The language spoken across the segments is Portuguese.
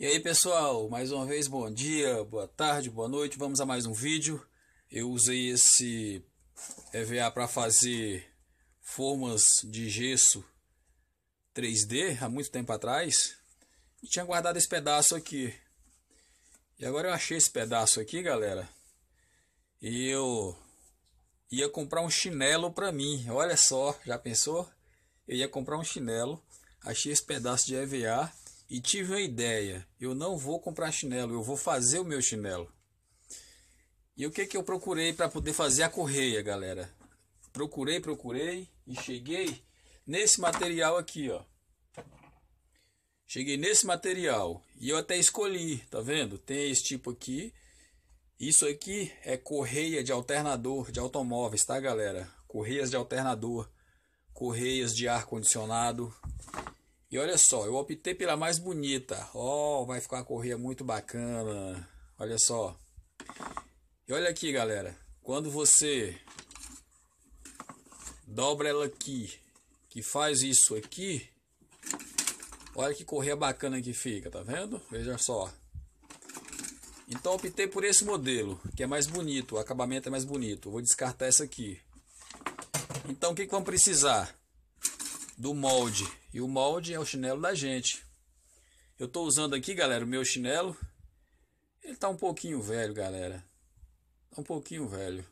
E aí pessoal, mais uma vez bom dia, boa tarde, boa noite, vamos a mais um vídeo. Eu usei esse EVA para fazer formas de gesso 3D há muito tempo atrás e tinha guardado esse pedaço aqui. E agora eu achei esse pedaço aqui, galera, e eu ia comprar um chinelo para mim, olha só, já pensou? Eu ia comprar um chinelo, achei esse pedaço de EVA e tive uma ideia: eu não vou comprar chinelo, eu vou fazer o meu chinelo. E o que, que eu procurei para poder fazer a correia, galera? Procurei, procurei e cheguei nesse material aqui, ó. Cheguei nesse material e eu até escolhi, tá vendo? Tem esse tipo aqui. Isso aqui é correia de alternador de automóveis, tá, galera? Correias de alternador, correias de ar condicionado, e olha só, eu optei pela mais bonita. Ó, oh, vai ficar uma correia muito bacana. Olha só. E olha aqui, galera. Quando você dobra ela aqui, que faz isso aqui, olha que correia bacana que fica, tá vendo? Veja só. Então optei por esse modelo, que é mais bonito, o acabamento é mais bonito. Vou descartar essa aqui. Então o que, que vamos precisar? Do molde e o molde é o chinelo da gente. Eu estou usando aqui, galera, o meu chinelo. Ele está um pouquinho velho, galera. Tá um pouquinho velho.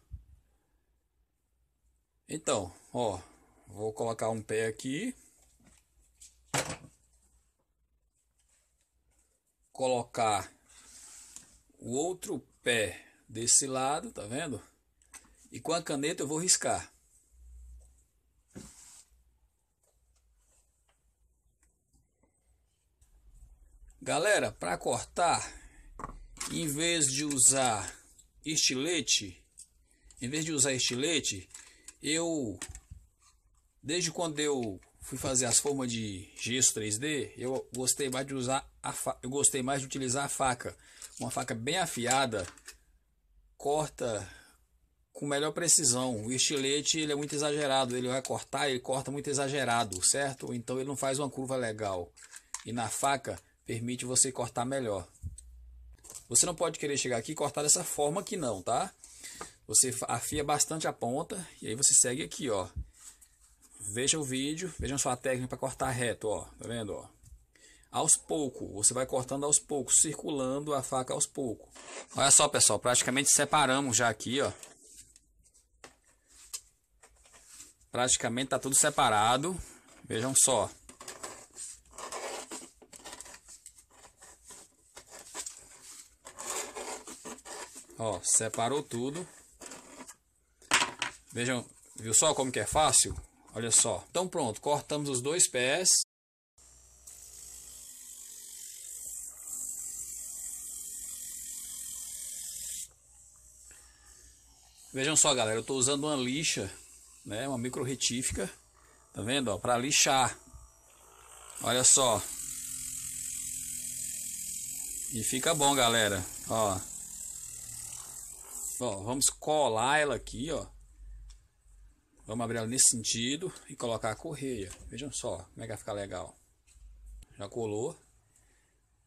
Então, ó, vou colocar um pé aqui. Colocar o outro pé desse lado, tá vendo? E com a caneta eu vou riscar. Galera, para cortar, em vez de usar estilete, em vez de usar estilete, eu desde quando eu fui fazer as formas de gesso 3D, eu gostei mais de usar a fa... eu gostei mais de utilizar a faca, uma faca bem afiada, corta com melhor precisão. O estilete ele é muito exagerado, ele vai cortar, ele corta muito exagerado, certo? Então ele não faz uma curva legal. E na faca permite você cortar melhor. Você não pode querer chegar aqui e cortar dessa forma aqui não, tá? Você afia bastante a ponta e aí você segue aqui, ó. Veja o vídeo, veja só a técnica para cortar reto, ó. Tá vendo, ó? Aos poucos, você vai cortando aos poucos, circulando a faca aos poucos. Olha só, pessoal, praticamente separamos já aqui, ó. Praticamente tá tudo separado. Vejam só. Ó, separou tudo. Vejam, viu só como que é fácil? Olha só. Então pronto, cortamos os dois pés. Vejam só, galera, eu estou usando uma lixa, né, uma micro retífica, tá vendo, ó, para lixar. Olha só. E fica bom, galera, ó. Ó, vamos colar ela aqui, ó. Vamos abrir ela nesse sentido e colocar a correia. Vejam só como é que vai ficar legal. Já colou.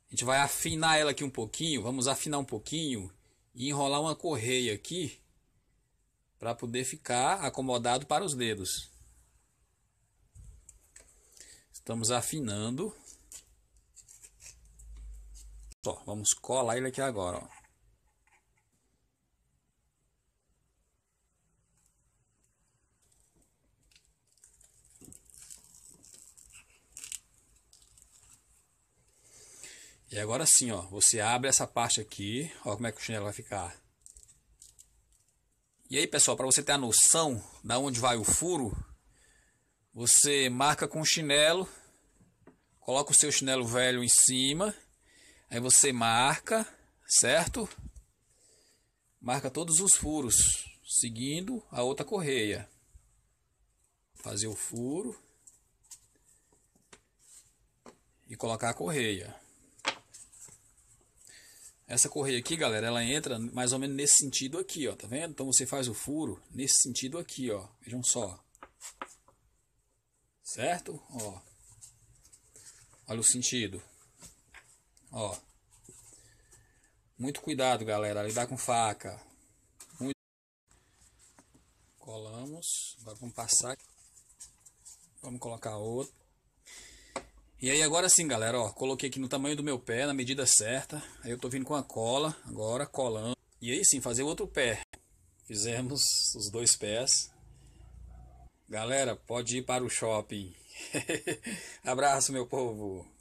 A gente vai afinar ela aqui um pouquinho. Vamos afinar um pouquinho e enrolar uma correia aqui para poder ficar acomodado para os dedos. Estamos afinando. Ó, vamos colar ele aqui agora, ó. E agora sim, ó, você abre essa parte aqui, ó como é que o chinelo vai ficar. E aí, pessoal, para você ter a noção da onde vai o furo, você marca com o chinelo, coloca o seu chinelo velho em cima, aí você marca, certo? Marca todos os furos, seguindo a outra correia. Fazer o furo e colocar a correia. Essa correia aqui, galera, ela entra mais ou menos nesse sentido aqui, ó, tá vendo? Então você faz o furo nesse sentido aqui, ó. Vejam só. Certo? Ó. Olha o sentido. Ó. Muito cuidado, galera, lidar com faca. Muito... Colamos, agora vamos passar. Vamos colocar outro. E aí agora sim, galera, ó, coloquei aqui no tamanho do meu pé, na medida certa. Aí eu tô vindo com a cola, agora colando. E aí sim, fazer o outro pé. Fizemos os dois pés. Galera, pode ir para o shopping. Abraço, meu povo.